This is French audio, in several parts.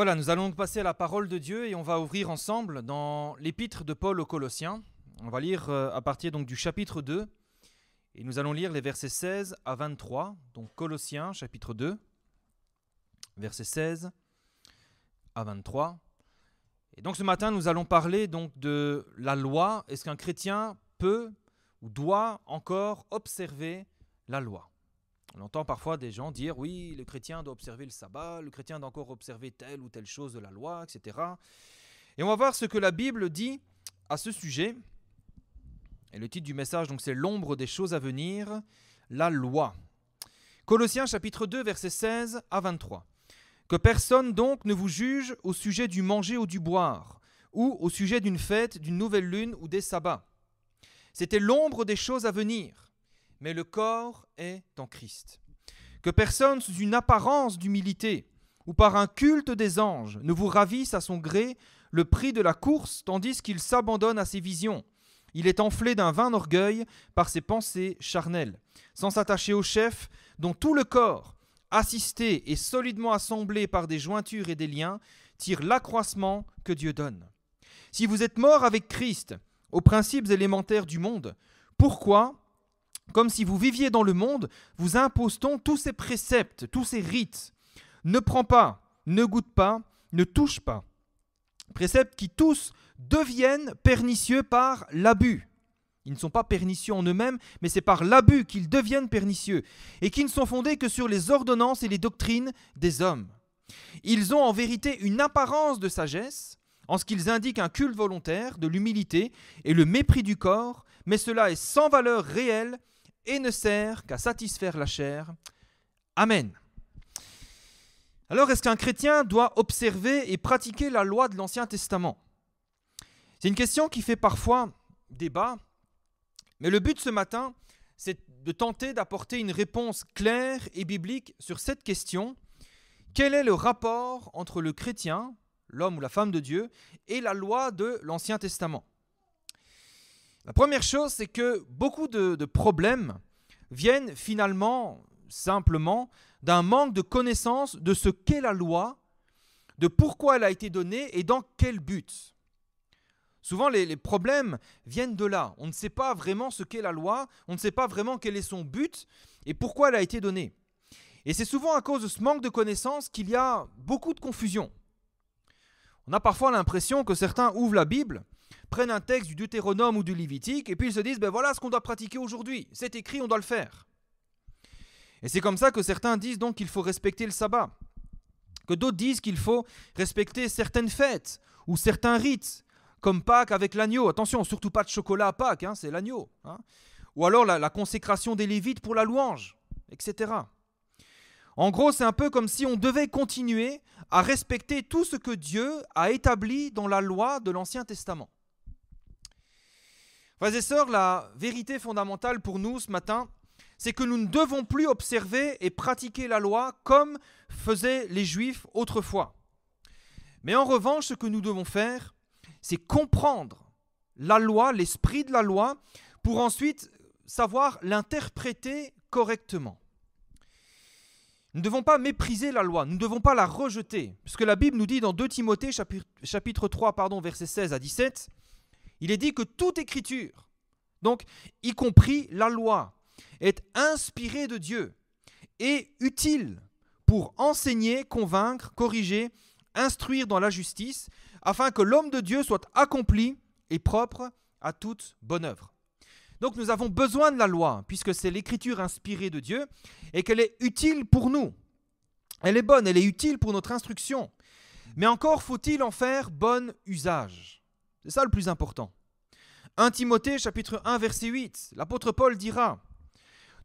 Voilà, nous allons passer à la parole de Dieu et on va ouvrir ensemble dans l'épître de Paul aux Colossiens. On va lire euh, à partir donc du chapitre 2 et nous allons lire les versets 16 à 23, donc Colossiens chapitre 2, versets 16 à 23. Et donc ce matin, nous allons parler donc de la loi. Est-ce qu'un chrétien peut ou doit encore observer la loi on entend parfois des gens dire oui, le chrétien doit observer le sabbat, le chrétien doit encore observer telle ou telle chose de la loi, etc. Et on va voir ce que la Bible dit à ce sujet. Et le titre du message, donc, c'est l'ombre des choses à venir, la loi. Colossiens chapitre 2, versets 16 à 23. Que personne donc ne vous juge au sujet du manger ou du boire, ou au sujet d'une fête, d'une nouvelle lune ou des sabbats. C'était l'ombre des choses à venir mais le corps est en Christ. Que personne, sous une apparence d'humilité ou par un culte des anges, ne vous ravisse à son gré le prix de la course, tandis qu'il s'abandonne à ses visions. Il est enflé d'un vain orgueil par ses pensées charnelles, sans s'attacher au chef, dont tout le corps, assisté et solidement assemblé par des jointures et des liens, tire l'accroissement que Dieu donne. Si vous êtes mort avec Christ aux principes élémentaires du monde, pourquoi comme si vous viviez dans le monde, vous impose-t-on tous ces préceptes, tous ces rites. Ne prends pas, ne goûte pas, ne touche pas. Préceptes qui tous deviennent pernicieux par l'abus. Ils ne sont pas pernicieux en eux-mêmes, mais c'est par l'abus qu'ils deviennent pernicieux, et qui ne sont fondés que sur les ordonnances et les doctrines des hommes. Ils ont en vérité une apparence de sagesse, en ce qu'ils indiquent un culte volontaire, de l'humilité et le mépris du corps, mais cela est sans valeur réelle et ne sert qu'à satisfaire la chair. Amen. Alors est-ce qu'un chrétien doit observer et pratiquer la loi de l'Ancien Testament C'est une question qui fait parfois débat, mais le but ce matin, c'est de tenter d'apporter une réponse claire et biblique sur cette question. Quel est le rapport entre le chrétien, l'homme ou la femme de Dieu, et la loi de l'Ancien Testament la première chose, c'est que beaucoup de, problèmes viennent finalement, simplement, d'un manque de connaissance de ce qu'est la loi, de pourquoi elle a été donnée et dans quel but. Souvent, les, les, problèmes viennent de là. On ne sait pas vraiment ce qu'est la loi, on ne sait pas vraiment quel est son but et pourquoi elle a été donnée. Et c'est souvent à cause de ce manque de connaissance qu'il y a beaucoup de confusion. On a parfois l'impression que certains ouvrent la Bible prennent un texte du Deutéronome ou du Lévitique et puis ils se disent ben voilà ce qu'on doit pratiquer aujourd'hui, c'est écrit, on doit le faire. Et c'est comme ça que certains disent donc qu'il faut respecter le sabbat, que d'autres disent qu'il faut respecter certaines fêtes ou certains rites, comme Pâques avec l'agneau. Attention, surtout pas de chocolat à Pâques, hein, c'est l'agneau. Hein. Ou alors la consécration des Lévites pour la louange, etc. En gros, c'est un peu comme si on devait continuer à respecter tout ce que Dieu a établi dans la loi de l'Ancien Testament. Frères et sœurs, la vérité fondamentale pour nous ce matin, c'est que nous ne devons plus observer et pratiquer la loi comme faisaient les Juifs autrefois. Mais en revanche, ce que nous devons faire, c'est comprendre la loi, l'esprit de la loi, pour ensuite savoir l'interpréter correctement. Nous ne devons pas mépriser la loi, nous ne devons pas la rejeter, puisque la Bible nous dit dans 2 Timothée chapitre 3, pardon, versets 16 à 17, il est dit que toute écriture, donc y compris la loi, est inspirée de Dieu et utile pour enseigner, convaincre, corriger, instruire dans la justice, afin que l'homme de Dieu soit accompli et propre à toute bonne œuvre. Donc nous avons besoin de la loi, puisque c'est l'écriture inspirée de Dieu, et qu'elle est utile pour nous. Elle est bonne, elle est utile pour notre instruction. Mais encore faut-il en faire bon usage. C'est ça le plus important. 1 Timothée chapitre 1 verset 8, l'apôtre Paul dira,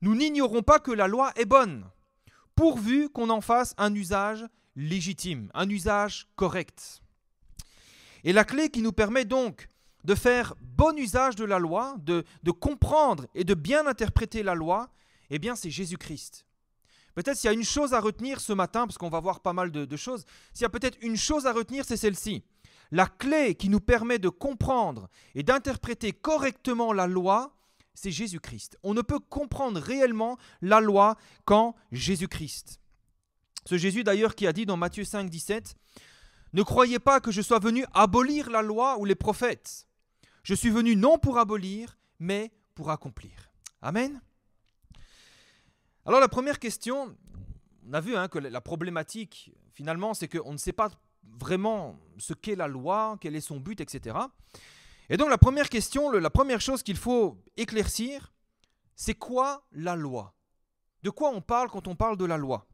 Nous n'ignorons pas que la loi est bonne, pourvu qu'on en fasse un usage légitime, un usage correct. Et la clé qui nous permet donc de faire bon usage de la loi, de, comprendre et de bien interpréter la loi, eh bien c'est Jésus-Christ. Peut-être s'il y a une chose à retenir ce matin, parce qu'on va voir pas mal de, de choses, s'il y a peut-être une chose à retenir, c'est celle-ci. La clé qui nous permet de comprendre et d'interpréter correctement la loi, c'est Jésus-Christ. On ne peut comprendre réellement la loi qu'en Jésus-Christ. Ce Jésus d'ailleurs qui a dit dans Matthieu 5, 17, Ne croyez pas que je sois venu abolir la loi ou les prophètes. Je suis venu non pour abolir, mais pour accomplir. Amen. Alors la première question, on a vu hein, que la problématique, finalement, c'est qu'on ne sait pas vraiment ce qu'est la loi, quel est son but, etc. Et donc la première question, la première chose qu'il faut éclaircir, c'est quoi la loi De quoi on parle quand on parle de la loi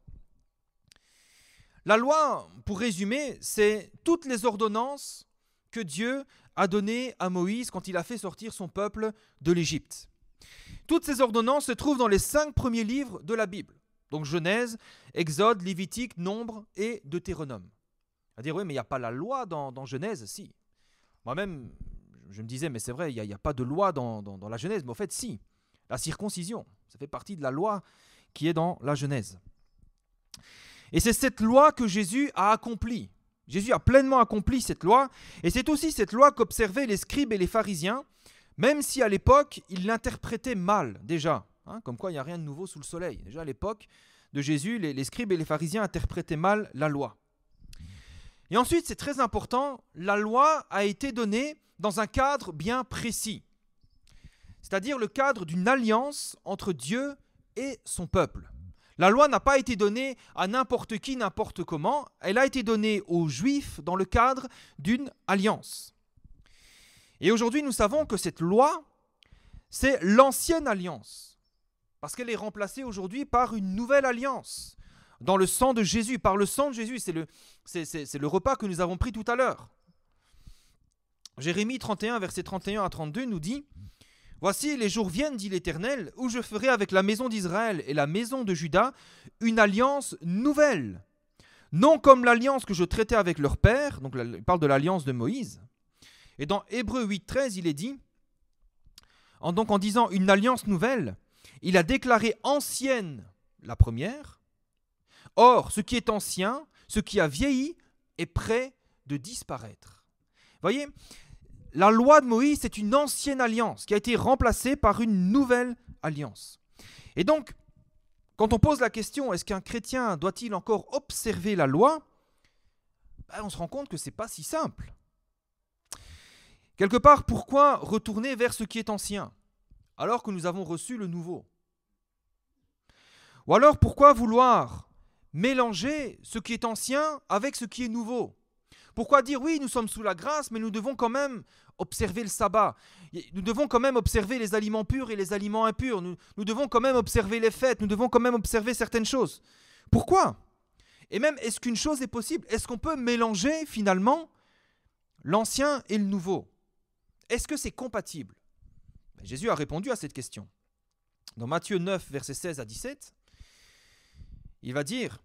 La loi, pour résumer, c'est toutes les ordonnances que Dieu a données à Moïse quand il a fait sortir son peuple de l'Égypte. Toutes ces ordonnances se trouvent dans les cinq premiers livres de la Bible, donc Genèse, Exode, Lévitique, Nombre et Deutéronome. À dire, oui, mais il n'y a pas la loi dans, Genèse Si. Moi-même, je me disais, mais c'est vrai, il n'y a, pas de loi dans, la Genèse. Mais en fait, si. La circoncision, ça fait partie de la loi qui est dans la Genèse. Et c'est cette loi que Jésus a accomplie. Jésus a pleinement accompli cette loi. Et c'est aussi cette loi qu'observaient les scribes et les pharisiens, même si à l'époque, ils l'interprétaient mal déjà. Hein, comme quoi, il n'y a rien de nouveau sous le soleil. Déjà à l'époque de Jésus, les scribes et les pharisiens interprétaient mal la loi. Et ensuite, c'est très important, la loi a été donnée dans un cadre bien précis, c'est-à-dire le cadre d'une alliance entre Dieu et son peuple. La loi n'a pas été donnée à n'importe qui, n'importe comment, elle a été donnée aux Juifs dans le cadre d'une alliance. Et aujourd'hui, nous savons que cette loi, c'est l'ancienne alliance, parce qu'elle est remplacée aujourd'hui par une nouvelle alliance, dans le sang de Jésus. Par le sang de Jésus, c'est le, c'est, le repas que nous avons pris tout à l'heure. Jérémie 31, verset 31 à 32 nous dit Voici les jours viennent, dit l'Éternel, où je ferai avec la maison d'Israël et la maison de Juda une alliance nouvelle, non comme l'alliance que je traitais avec leur père. Donc il parle de l'alliance de Moïse. Et dans Hébreu 8, 13, il est dit en, Donc en disant une alliance nouvelle, il a déclaré ancienne la première, Or, ce qui est ancien, ce qui a vieilli, est prêt de disparaître. Voyez, la loi de Moïse, c'est une ancienne alliance qui a été remplacée par une nouvelle alliance. Et donc, quand on pose la question, est-ce qu'un chrétien doit-il encore observer la loi ben, On se rend compte que ce n'est pas si simple. Quelque part, pourquoi retourner vers ce qui est ancien alors que nous avons reçu le nouveau Ou alors pourquoi vouloir mélanger ce qui est ancien avec ce qui est nouveau. Pourquoi dire oui, nous sommes sous la grâce, mais nous devons quand même observer le sabbat. Nous devons quand même observer les aliments purs et les aliments impurs. Nous, devons quand même observer les fêtes. Nous devons quand même observer certaines choses. Pourquoi Et même, est-ce qu'une chose est possible Est-ce qu'on peut mélanger finalement l'ancien et le nouveau Est-ce que c'est compatible ben, Jésus a répondu à cette question. Dans Matthieu 9, versets 16 à 17, il va dire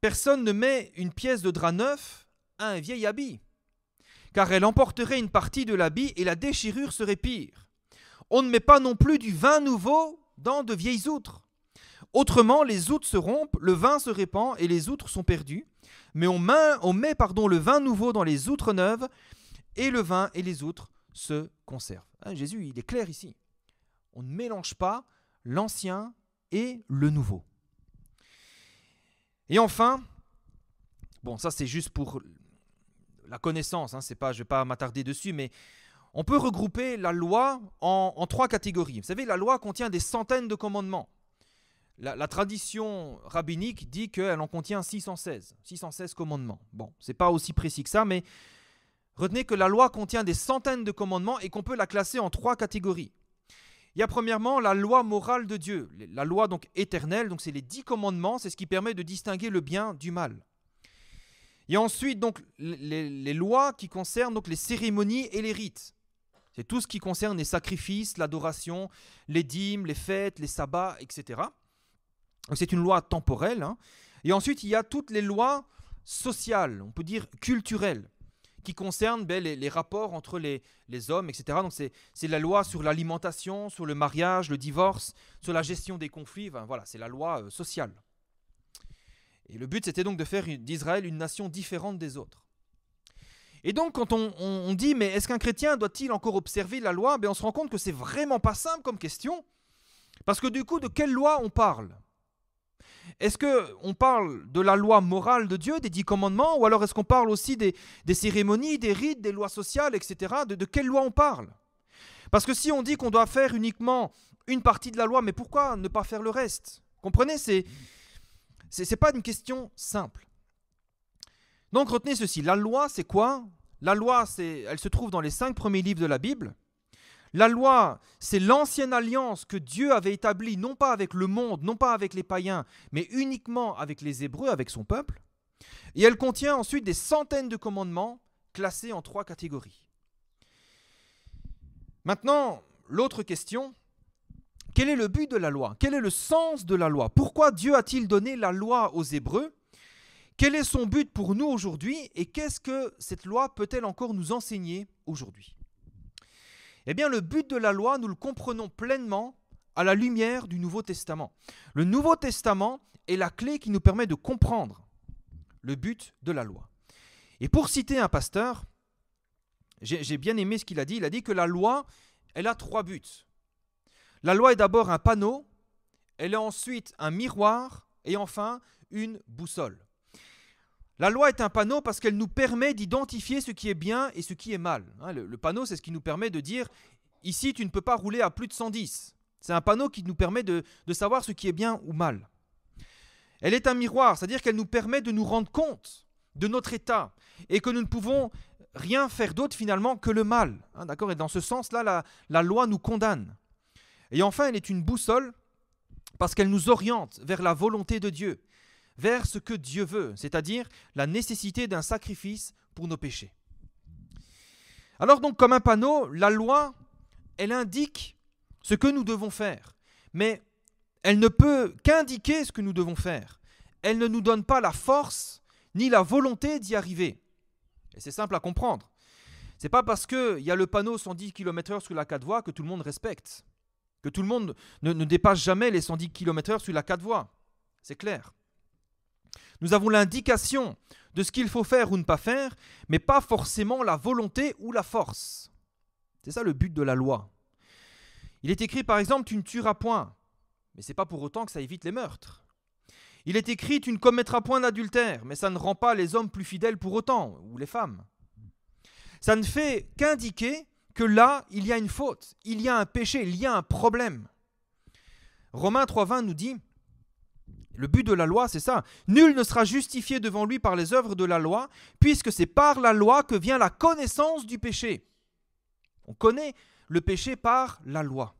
Personne ne met une pièce de drap neuf à un vieil habit, car elle emporterait une partie de l'habit et la déchirure serait pire. On ne met pas non plus du vin nouveau dans de vieilles outres. Autrement, les outres se rompent, le vin se répand et les outres sont perdues. Mais on met, pardon, le vin nouveau dans les outres neuves et le vin et les outres se conservent. Hein, Jésus, il est clair ici. On ne mélange pas l'ancien et le nouveau. Et enfin, bon, ça c'est juste pour la connaissance, hein, c'est pas, je ne vais pas m'attarder dessus, mais on peut regrouper la loi en, trois catégories. Vous savez, la loi contient des centaines de commandements. La, la tradition rabbinique dit qu'elle en contient 616, 616 commandements. Bon, ce n'est pas aussi précis que ça, mais retenez que la loi contient des centaines de commandements et qu'on peut la classer en trois catégories. Il y a premièrement la loi morale de Dieu, la loi donc éternelle, donc c'est les dix commandements, c'est ce qui permet de distinguer le bien du mal. Il y a ensuite donc les, lois qui concernent donc les cérémonies et les rites. C'est tout ce qui concerne les sacrifices, l'adoration, les dîmes, les fêtes, les sabbats, etc. c'est une loi temporelle. Hein. Et ensuite, il y a toutes les lois sociales, on peut dire culturelles qui concerne ben, les, rapports entre les, hommes, etc. Donc c'est la loi sur l'alimentation, sur le mariage, le divorce, sur la gestion des conflits. voilà, c'est la loi euh, sociale. Et le but, c'était donc de faire d'Israël une nation différente des autres. Et donc, quand on, dit, mais est-ce qu'un chrétien doit-il encore observer la loi ben, On se rend compte que c'est vraiment pas simple comme question. Parce que du coup, de quelle loi on parle est-ce qu'on parle de la loi morale de Dieu, des dix commandements, ou alors est-ce qu'on parle aussi des, cérémonies, des rites, des lois sociales, etc. De, quelle loi on parle Parce que si on dit qu'on doit faire uniquement une partie de la loi, mais pourquoi ne pas faire le reste Comprenez, c'est n'est pas une question simple. Donc retenez ceci, la loi c'est quoi La loi, c'est, elle se trouve dans les cinq premiers livres de la Bible. La loi, c'est l'ancienne alliance que Dieu avait établie, non pas avec le monde, non pas avec les païens, mais uniquement avec les Hébreux, avec son peuple. Et elle contient ensuite des centaines de commandements classés en trois catégories. Maintenant, l'autre question, quel est le but de la loi Quel est le sens de la loi Pourquoi Dieu a-t-il donné la loi aux Hébreux Quel est son but pour nous aujourd'hui Et qu'est-ce que cette loi peut-elle encore nous enseigner aujourd'hui eh bien, le but de la loi, nous le comprenons pleinement à la lumière du Nouveau Testament. Le Nouveau Testament est la clé qui nous permet de comprendre le but de la loi. Et pour citer un pasteur, j'ai bien aimé ce qu'il a dit, il a dit que la loi, elle a trois buts. La loi est d'abord un panneau, elle est ensuite un miroir et enfin une boussole. La loi est un panneau parce qu'elle nous permet d'identifier ce qui est bien et ce qui est mal. Hein. le, panneau, c'est ce qui nous permet de dire, ici, tu ne peux pas rouler à plus de 110. C'est un panneau qui nous permet de, savoir ce qui est bien ou mal. Elle est un miroir, c'est-à-dire qu'elle nous permet de nous rendre compte de notre état et que nous ne pouvons rien faire d'autre finalement que le mal. Hein. D'accord Et dans ce sens-là, la, loi nous condamne. Et enfin, elle est une boussole parce qu'elle nous oriente vers la volonté de Dieu vers ce que Dieu veut, c'est-à-dire la nécessité d'un sacrifice pour nos péchés. Alors donc comme un panneau, la loi, elle indique ce que nous devons faire, mais elle ne peut qu'indiquer ce que nous devons faire. Elle ne nous donne pas la force ni la volonté d'y arriver. Et c'est simple à comprendre. C'est pas parce qu'il y a le panneau 110 km/h sur la 4 voies que tout le monde respecte, que tout le monde ne, dépasse jamais les 110 km/h sur la 4 voies. C'est clair. Nous avons l'indication de ce qu'il faut faire ou ne pas faire, mais pas forcément la volonté ou la force. C'est ça le but de la loi. Il est écrit par exemple tu ne tueras point, mais c'est pas pour autant que ça évite les meurtres. Il est écrit tu ne commettras point d'adultère, mais ça ne rend pas les hommes plus fidèles pour autant, ou les femmes. Ça ne fait qu'indiquer que là, il y a une faute, il y a un péché, il y a un problème. Romains 3.20 nous dit le but de la loi, c'est ça. Nul ne sera justifié devant lui par les œuvres de la loi, puisque c'est par la loi que vient la connaissance du péché. On connaît le péché par la loi.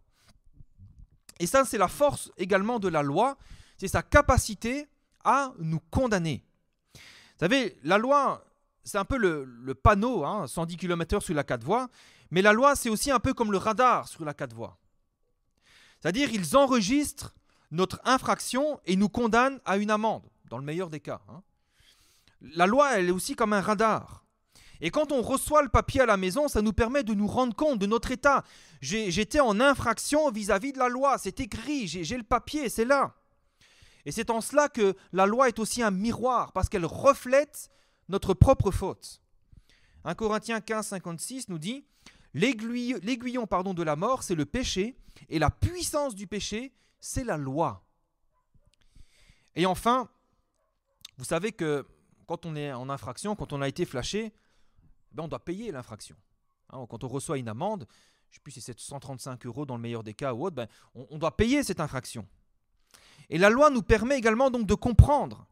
Et ça, c'est la force également de la loi, c'est sa capacité à nous condamner. Vous savez, la loi, c'est un peu le, panneau, 110 hein, km sur la 4 voies, mais la loi, c'est aussi un peu comme le radar sur la 4 voies. C'est-à-dire, ils enregistrent notre infraction et nous condamne à une amende, dans le meilleur des cas. Hein. La loi, elle est aussi comme un radar. Et quand on reçoit le papier à la maison, ça nous permet de nous rendre compte de notre état. J'étais en infraction vis-à-vis -vis de la loi, c'est écrit, j'ai le papier, c'est là. Et c'est en cela que la loi est aussi un miroir, parce qu'elle reflète notre propre faute. 1 Corinthiens 15, 56 nous dit L'aiguillon de la mort, c'est le péché, et la puissance du péché, c'est la loi. Et enfin, vous savez que quand on est en infraction, quand on a été flashé, ben, on doit payer l'infraction. Hein, quand on reçoit une amende, je ne sais plus si c'est 135 euros dans le meilleur des cas ou autre, ben on, doit payer cette infraction. Et la loi nous permet également donc de comprendre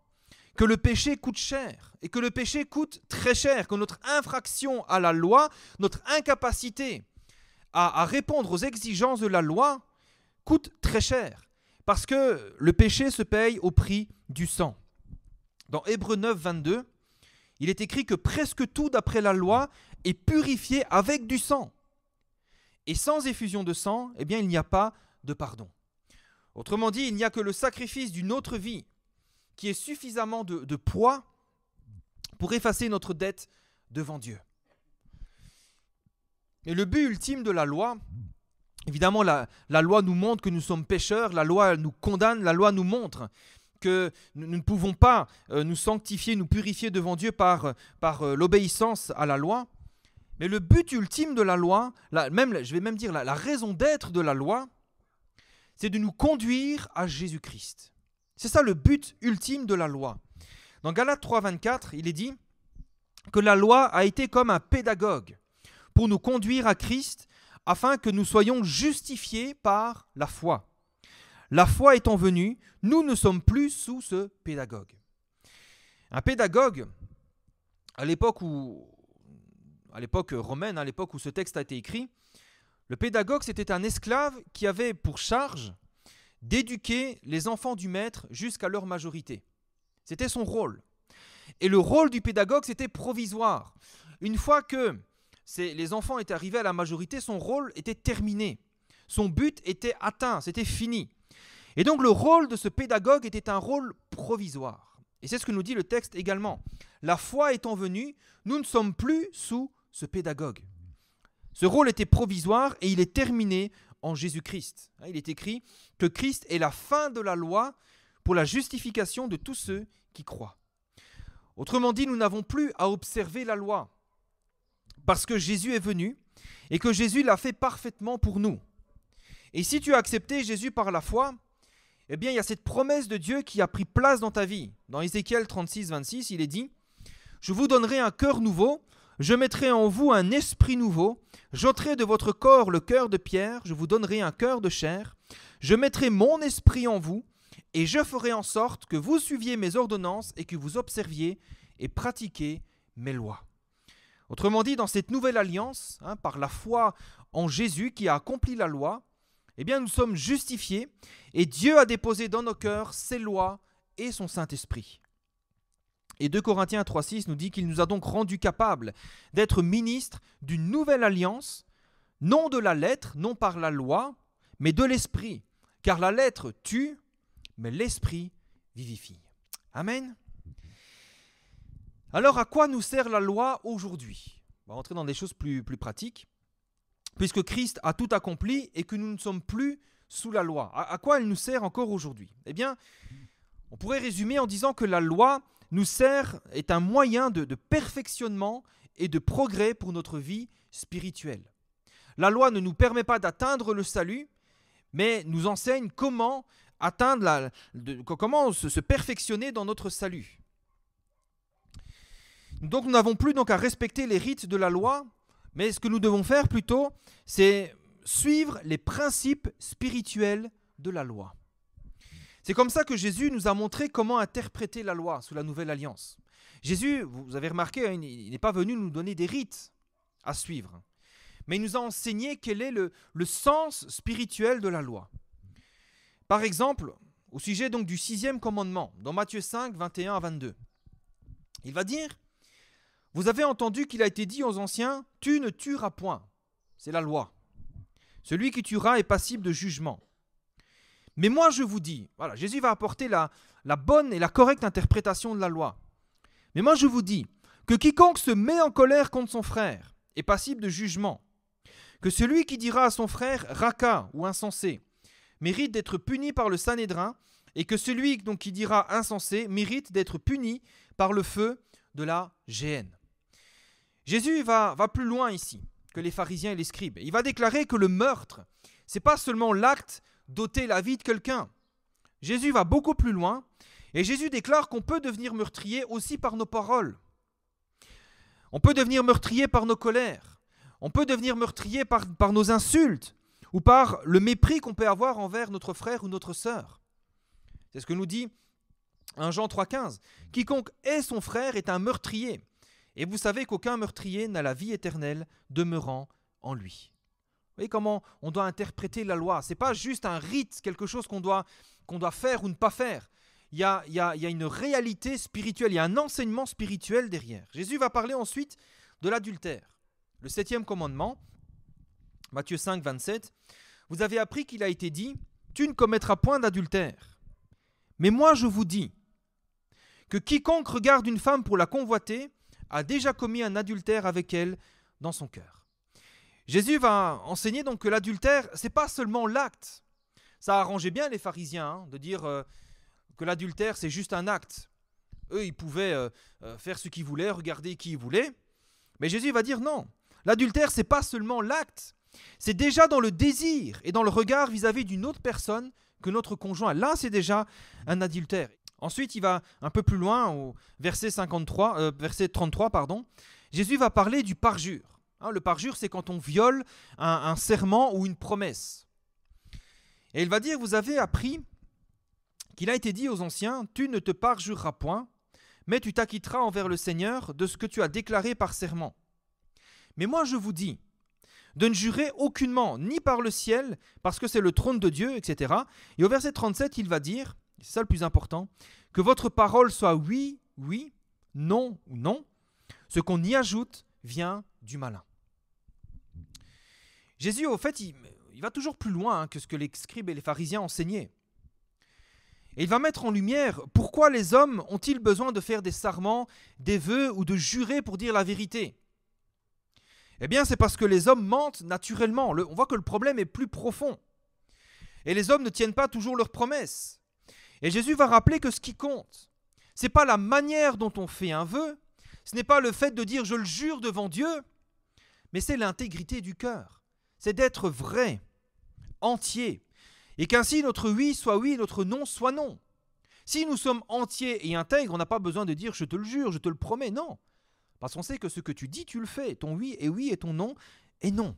que le péché coûte cher et que le péché coûte très cher, que notre infraction à la loi, notre incapacité à répondre aux exigences de la loi, coûte très cher, parce que le péché se paye au prix du sang. Dans Hébreu 9, 22, il est écrit que presque tout d'après la loi est purifié avec du sang. Et sans effusion de sang, eh bien, il n'y a pas de pardon. Autrement dit, il n'y a que le sacrifice d'une autre vie qui est suffisamment de poids pour effacer notre dette devant Dieu. Et le but ultime de la loi, Évidemment, la, loi nous montre que nous sommes pécheurs, la loi nous condamne, la loi nous montre que nous, ne pouvons pas euh, nous sanctifier, nous purifier devant Dieu par, euh, par euh, l'obéissance à la loi. Mais le but ultime de la loi, même, je vais même dire la, raison d'être de la loi, c'est de nous conduire à Jésus-Christ. C'est ça le but ultime de la loi. Dans Galates 3, 24, il est dit que la loi a été comme un pédagogue pour nous conduire à Christ afin que nous soyons justifiés par la foi. La foi étant venue, nous ne sommes plus sous ce pédagogue. Un pédagogue, à l'époque romaine, à l'époque où ce texte a été écrit, le pédagogue c'était un esclave qui avait pour charge d'éduquer les enfants du maître jusqu'à leur majorité. C'était son rôle. Et le rôle du pédagogue c'était provisoire. Une fois que les enfants étaient arrivés à la majorité, son rôle était terminé. Son but était atteint, c'était fini. Et donc le rôle de ce pédagogue était un rôle provisoire. Et c'est ce que nous dit le texte également. La foi étant venue, nous ne sommes plus sous ce pédagogue. Ce rôle était provisoire et il est terminé en Jésus-Christ. Hein, il est écrit que Christ est la fin de la loi pour la justification de tous ceux qui croient. Autrement dit, nous n'avons plus à observer la loi parce que Jésus est venu et que Jésus l'a fait parfaitement pour nous. Et si tu as accepté Jésus par la foi, eh bien, il y a cette promesse de Dieu qui a pris place dans ta vie. Dans Ézéchiel 36, 26, il est dit Je vous donnerai un cœur nouveau, je mettrai en vous un esprit nouveau, j'ôterai de votre corps le cœur de pierre, je vous donnerai un cœur de chair, je mettrai mon esprit en vous, et je ferai en sorte que vous suiviez mes ordonnances et que vous observiez et pratiquiez mes lois. Autrement dit, dans cette nouvelle alliance, hein, par la foi en Jésus qui a accompli la loi, eh bien nous sommes justifiés et Dieu a déposé dans nos cœurs ses lois et son Saint-Esprit. Et 2 Corinthiens 3.6 nous dit qu'il nous a donc rendus capables d'être ministres d'une nouvelle alliance, non de la lettre, non par la loi, mais de l'esprit, car la lettre tue, mais l'esprit vivifie. Amen. Alors à quoi nous sert la loi aujourd'hui On va rentrer dans des choses plus, pratiques. Puisque Christ a tout accompli et que nous ne sommes plus sous la loi, à, quoi elle nous sert encore aujourd'hui Eh bien, on pourrait résumer en disant que la loi nous sert, est un moyen de, perfectionnement et de progrès pour notre vie spirituelle. La loi ne nous permet pas d'atteindre le salut, mais nous enseigne comment atteindre la, comment se perfectionner dans notre salut. Donc nous n'avons plus donc à respecter les rites de la loi, mais ce que nous devons faire plutôt, c'est suivre les principes spirituels de la loi. C'est comme ça que Jésus nous a montré comment interpréter la loi sous la nouvelle alliance. Jésus, vous avez remarqué, hein, il n'est pas venu nous donner des rites à suivre, mais il nous a enseigné quel est le, sens spirituel de la loi. Par exemple, au sujet donc du sixième commandement, dans Matthieu 5, 21 à 22, il va dire, vous avez entendu qu'il a été dit aux anciens, tu ne tueras point. C'est la loi. Celui qui tuera est passible de jugement. Mais moi je vous dis, voilà, Jésus va apporter la, la bonne et la correcte interprétation de la loi. Mais moi je vous dis que quiconque se met en colère contre son frère est passible de jugement. Que celui qui dira à son frère raca ou insensé mérite d'être puni par le Sanhédrin et que celui donc qui dira insensé mérite d'être puni par le feu de la géhenne. Jésus va, va plus loin ici que les pharisiens et les scribes. Il va déclarer que le meurtre, c'est pas seulement l'acte d'ôter la vie de quelqu'un. Jésus va beaucoup plus loin et Jésus déclare qu'on peut devenir meurtrier aussi par nos paroles. On peut devenir meurtrier par nos colères. On peut devenir meurtrier par, par nos insultes ou par le mépris qu'on peut avoir envers notre frère ou notre sœur. C'est ce que nous dit un Jean 3,15. Quiconque est son frère est un meurtrier. Et vous savez qu'aucun meurtrier n'a la vie éternelle demeurant en lui. Vous voyez comment on doit interpréter la loi. Ce n'est pas juste un rite, quelque chose qu'on doit, qu'on doit faire ou ne pas faire. Il y, a, il y a une réalité spirituelle, il y a un enseignement spirituel derrière. Jésus va parler ensuite de l'adultère. Le septième commandement, Matthieu 5, 27, vous avez appris qu'il a été dit, tu ne commettras point d'adultère. Mais moi je vous dis que quiconque regarde une femme pour la convoiter a déjà commis un adultère avec elle dans son cœur. Jésus va enseigner donc que l'adultère, c'est pas seulement l'acte. Ça arrangeait bien les pharisiens hein, de dire euh, que l'adultère, c'est juste un acte. Eux, ils pouvaient euh, euh, faire ce qu'ils voulaient, regarder qui ils voulaient. Mais Jésus va dire non. L'adultère, c'est pas seulement l'acte. C'est déjà dans le désir et dans le regard vis-à-vis d'une autre personne que notre conjoint. Là, c'est déjà un adultère. Ensuite, il va un peu plus loin, au verset, 53, 33, euh, Jésus va parler du parjure. Hein, le parjure, c'est quand on viole un, un serment ou une promesse. Et il va dire, vous avez appris qu'il a été dit aux anciens, tu ne te parjureras point, mais tu t'acquitteras envers le Seigneur de ce que tu as déclaré par serment. Mais moi je vous dis de ne jurer aucunement, ni par le ciel, parce que c'est le trône de Dieu, etc. Et au verset 37, il va dire, c'est ça le plus important, que votre parole soit oui, oui, non ou non. Ce qu'on y ajoute vient du malin. Jésus, au fait, il, va toujours plus loin hein, que ce que les scribes et les pharisiens enseignaient. Et il va mettre en lumière pourquoi les hommes ont-ils besoin de faire des sarments, des vœux ou de jurer pour dire la vérité. Eh bien, c'est parce que les hommes mentent naturellement. on voit que le problème est plus profond. Et les hommes ne tiennent pas toujours leurs promesses. Et Jésus va rappeler que ce qui compte, ce n'est pas la manière dont on fait un vœu, ce n'est pas le fait de dire je le jure devant Dieu, mais c'est l'intégrité du cœur. C'est d'être vrai, entier, et qu'ainsi notre oui soit oui, notre non soit non. Si nous sommes entiers et intègres, on n'a pas besoin de dire je te le jure, je te le promets, non. Parce qu'on sait que ce que tu dis, tu le fais. Ton oui est oui et ton non est non.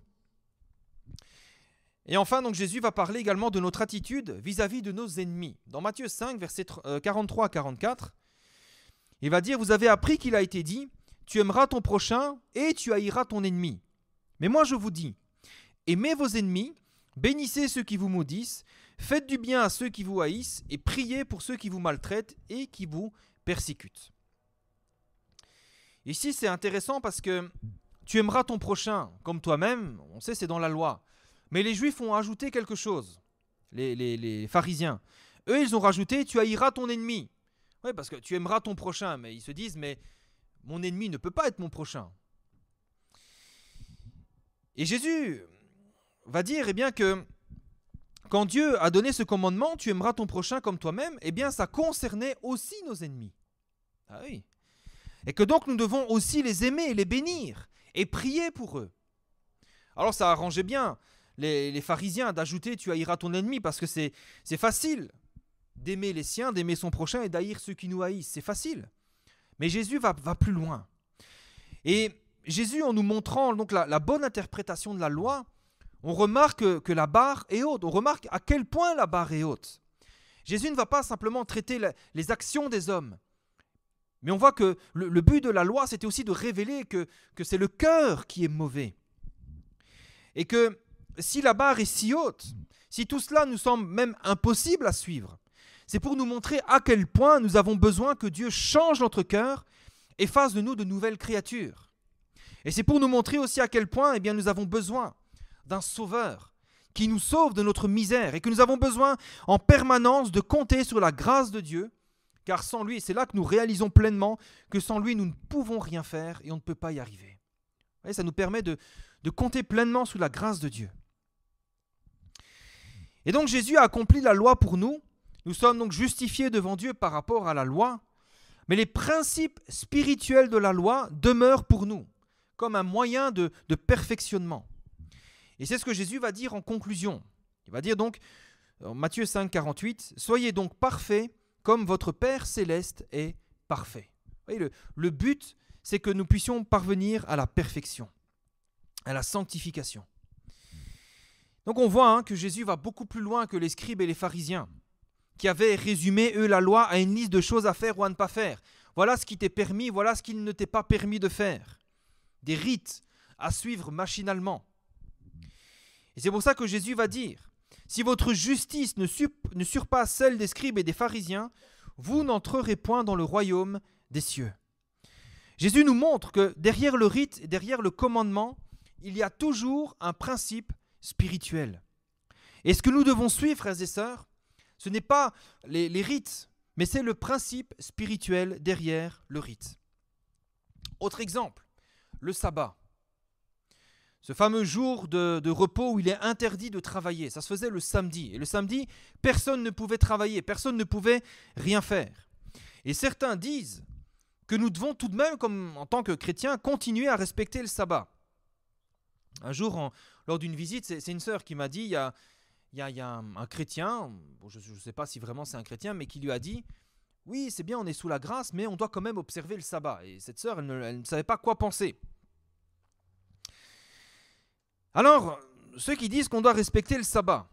Et enfin, donc Jésus va parler également de notre attitude vis-à-vis de nos ennemis. Dans Matthieu 5, versets 43 à 44, il va dire, vous avez appris qu'il a été dit, tu aimeras ton prochain et tu haïras ton ennemi. Mais moi je vous dis, aimez vos ennemis, bénissez ceux qui vous maudissent, faites du bien à ceux qui vous haïssent et priez pour ceux qui vous maltraitent et qui vous persécutent. Ici, c'est intéressant parce que tu aimeras ton prochain comme toi-même, on sait, c'est dans la loi. Mais les Juifs ont ajouté quelque chose, les, pharisiens. Eux, ils ont rajouté Tu haïras ton ennemi. Oui, parce que tu aimeras ton prochain, mais ils se disent Mais mon ennemi ne peut pas être mon prochain. Et Jésus va dire eh bien, que quand Dieu a donné ce commandement, tu aimeras ton prochain comme toi-même, eh bien ça concernait aussi nos ennemis. Ah oui. Et que donc nous devons aussi les aimer et les bénir et prier pour eux. Alors ça arrangeait bien les, les pharisiens d'ajouter tu haïras ton ennemi parce que c'est facile d'aimer les siens, d'aimer son prochain et d'haïr ceux qui nous haïssent. C'est facile. Mais Jésus va, va plus loin. Et Jésus, en nous montrant donc la, bonne interprétation de la loi, on remarque que, la barre est haute. On remarque à quel point la barre est haute. Jésus ne va pas simplement traiter les actions des hommes. Mais on voit que le, but de la loi, c'était aussi de révéler que, que c'est le cœur qui est mauvais. Et que si la barre est si haute, si tout cela nous semble même impossible à suivre, c'est pour nous montrer à quel point nous avons besoin que Dieu change notre cœur et fasse de nous de nouvelles créatures. Et c'est pour nous montrer aussi à quel point eh bien, nous avons besoin d'un sauveur qui nous sauve de notre misère et que nous avons besoin en permanence de compter sur la grâce de Dieu, car sans lui, c'est là que nous réalisons pleinement que sans lui, nous ne pouvons rien faire et on ne peut pas y arriver. Et ça nous permet de compter pleinement sur la grâce de Dieu. Et donc Jésus a accompli la loi pour nous. Nous sommes donc justifiés devant Dieu par rapport à la loi. Mais les principes spirituels de la loi demeurent pour nous comme un moyen de, perfectionnement. Et c'est ce que Jésus va dire en conclusion. Il va dire donc, en Matthieu 5, 48, Soyez donc parfaits comme votre Père céleste est parfait. le but, c'est que nous puissions parvenir à la perfection, à la sanctification. Donc on voit hein, que Jésus va beaucoup plus loin que les scribes et les pharisiens, qui avaient résumé, eux, la loi à une liste de choses à faire ou à ne pas faire. Voilà ce qui t'est permis, voilà ce qu'il ne t'est pas permis de faire. Des rites à suivre machinalement. Et c'est pour ça que Jésus va dire, si votre justice ne, ne surpasse celle des scribes et des pharisiens, vous n'entrerez point dans le royaume des cieux. Jésus nous montre que derrière le rite, et derrière le commandement, il y a toujours un principe Spirituel. Et ce que nous devons suivre, frères et sœurs, ce n'est pas les, rites, mais c'est le principe spirituel derrière le rite. Autre exemple, le sabbat. Ce fameux jour de, de, repos où il est interdit de travailler, ça se faisait le samedi. Et le samedi, personne ne pouvait travailler, personne ne pouvait rien faire. Et certains disent que nous devons tout de même, comme en tant que chrétiens, continuer à respecter le sabbat. Un jour, lors d'une visite, c'est une sœur qui m'a dit, il y a, un, chrétien, je ne sais pas si vraiment c'est un chrétien, mais qui lui a dit, oui, c'est bien, on est sous la grâce, mais on doit quand même observer le sabbat. Et cette sœur, elle ne, elle savait pas quoi penser. Alors, ceux qui disent qu'on doit respecter le sabbat,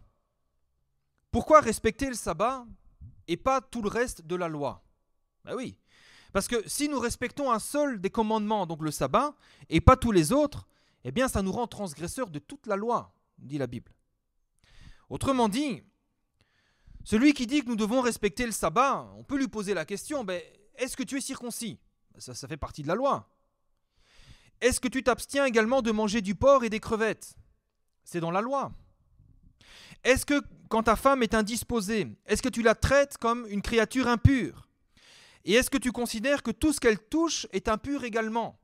pourquoi respecter le sabbat et pas tout le reste de la loi Ben oui, parce que si nous respectons un seul des commandements, donc le sabbat, et pas tous les autres, eh bien ça nous rend transgresseurs de toute la loi, dit la Bible. Autrement dit, celui qui dit que nous devons respecter le sabbat, on peut lui poser la question, ben, est-ce que tu es circoncis ben, ça, ça fait partie de la loi. Est-ce que tu t'abstiens également de manger du porc et des crevettes C'est dans la loi. Est-ce que quand ta femme est indisposée, est-ce que tu la traites comme une créature impure Et est-ce que tu considères que tout ce qu'elle touche est impur également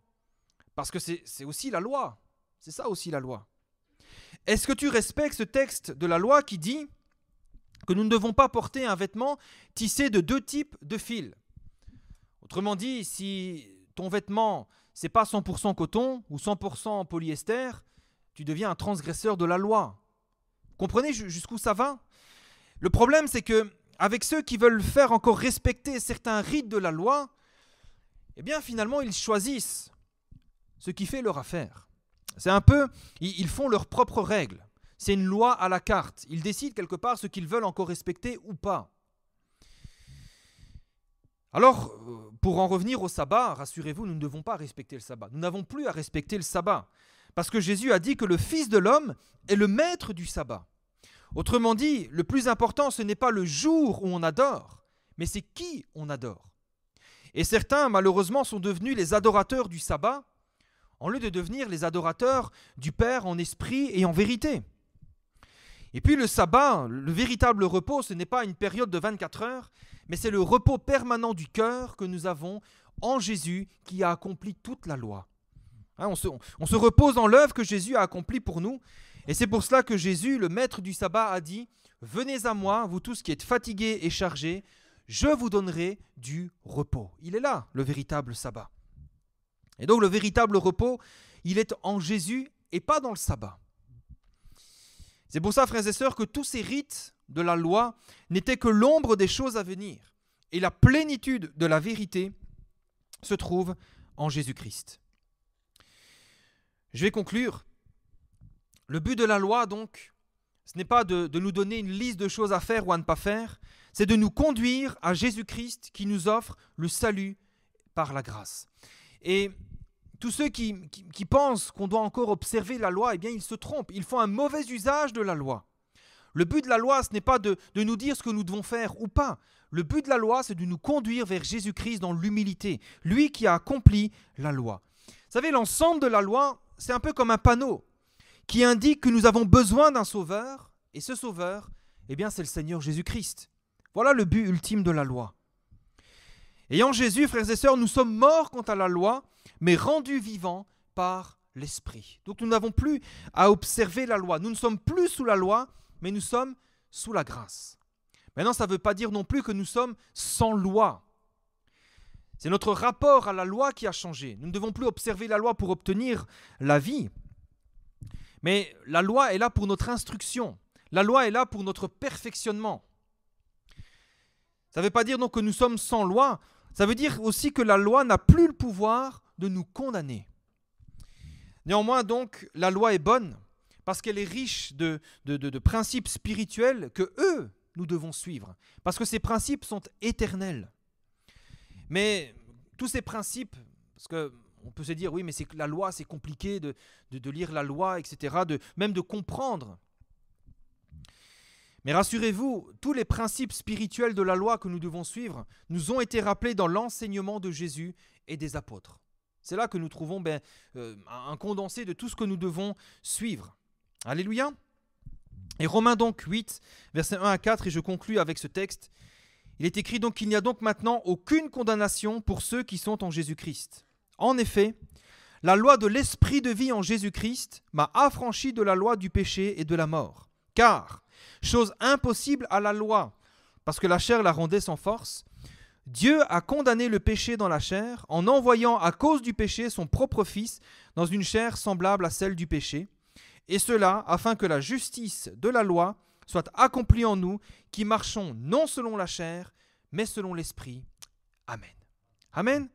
Parce que c'est aussi la loi. C'est ça aussi la loi. Est-ce que tu respectes ce texte de la loi qui dit que nous ne devons pas porter un vêtement tissé de deux types de fils Autrement dit, si ton vêtement c'est pas 100% coton ou 100% polyester, tu deviens un transgresseur de la loi. comprenez jusqu'où ça va Le problème c'est que avec ceux qui veulent faire encore respecter certains rites de la loi, eh bien finalement ils choisissent ce qui fait leur affaire. C'est un peu, ils font leurs propres règles. C'est une loi à la carte. Ils décident quelque part ce qu'ils veulent encore respecter ou pas. Alors, euh, pour en revenir au sabbat, rassurez-vous, nous ne devons pas respecter le sabbat. Nous n'avons plus à respecter le sabbat. Parce que Jésus a dit que le Fils de l'homme est le maître du sabbat. Autrement dit, le plus important, ce n'est pas le jour où on adore, mais c'est qui on adore. Et certains, malheureusement, sont devenus les adorateurs du sabbat, en lieu de devenir les adorateurs du Père en esprit et en vérité. Et puis le sabbat, le véritable repos, ce n'est pas une période de 24 heures, mais c'est le repos permanent du cœur que nous avons en Jésus qui a accompli toute la loi. Hein, on, se, se, repose dans l'œuvre que Jésus a accomplie pour nous. Et c'est pour cela que Jésus, le maître du sabbat, a dit, Venez à moi, vous tous qui êtes fatigués et chargés, je vous donnerai du repos. Il est là, le véritable sabbat. Et donc le véritable repos, il est en Jésus et pas dans le sabbat. C'est pour ça, frères et sœurs, que tous ces rites de la loi n'étaient que l'ombre des choses à venir. Et la plénitude de la vérité se trouve en Jésus-Christ. Je vais conclure. Le but de la loi, donc, ce n'est pas de, nous donner une liste de choses à faire ou à ne pas faire, c'est de nous conduire à Jésus-Christ qui nous offre le salut par la grâce. Et tous ceux qui, pensent qu'on doit encore observer la loi, eh bien, ils se trompent. Ils font un mauvais usage de la loi. Le but de la loi, ce n'est pas de, nous dire ce que nous devons faire ou pas. Le but de la loi, c'est de nous conduire vers Jésus-Christ dans l'humilité, lui qui a accompli la loi. Vous savez, l'ensemble de la loi, c'est un peu comme un panneau qui indique que nous avons besoin d'un sauveur, et ce sauveur, eh bien, c'est le Seigneur Jésus-Christ. Voilà le but ultime de la loi. Ayant Jésus, frères et sœurs, nous sommes morts quant à la loi, mais rendus vivants par l'Esprit. Donc nous n'avons plus à observer la loi. Nous ne sommes plus sous la loi, mais nous sommes sous la grâce. Maintenant, ça ne veut pas dire non plus que nous sommes sans loi. C'est notre rapport à la loi qui a changé. Nous ne devons plus observer la loi pour obtenir la vie. Mais la loi est là pour notre instruction. La loi est là pour notre perfectionnement. Ça ne veut pas dire donc que nous sommes sans loi. Ça veut dire aussi que la loi n'a plus le pouvoir de nous condamner. Néanmoins, donc, la loi est bonne parce qu'elle est riche de, de, principes spirituels que eux, nous devons suivre, parce que ces principes sont éternels. Mais tous ces principes, parce que on peut se dire, oui, mais c'est que la loi, c'est compliqué de, lire la loi, etc., de, même de comprendre. Mais rassurez-vous, tous les principes spirituels de la loi que nous devons suivre nous ont été rappelés dans l'enseignement de Jésus et des apôtres. C'est là que nous trouvons ben, euh, un condensé de tout ce que nous devons suivre. Alléluia. Et Romains donc 8, versets 1 à 4, et je conclus avec ce texte. Il est écrit donc qu'il n'y a donc maintenant aucune condamnation pour ceux qui sont en Jésus-Christ. En effet, la loi de l'esprit de vie en Jésus-Christ m'a affranchi de la loi du péché et de la mort. Car chose impossible à la loi, parce que la chair la rendait sans force, Dieu a condamné le péché dans la chair en envoyant à cause du péché son propre Fils dans une chair semblable à celle du péché, et cela afin que la justice de la loi soit accomplie en nous qui marchons non selon la chair, mais selon l'Esprit. Amen. Amen.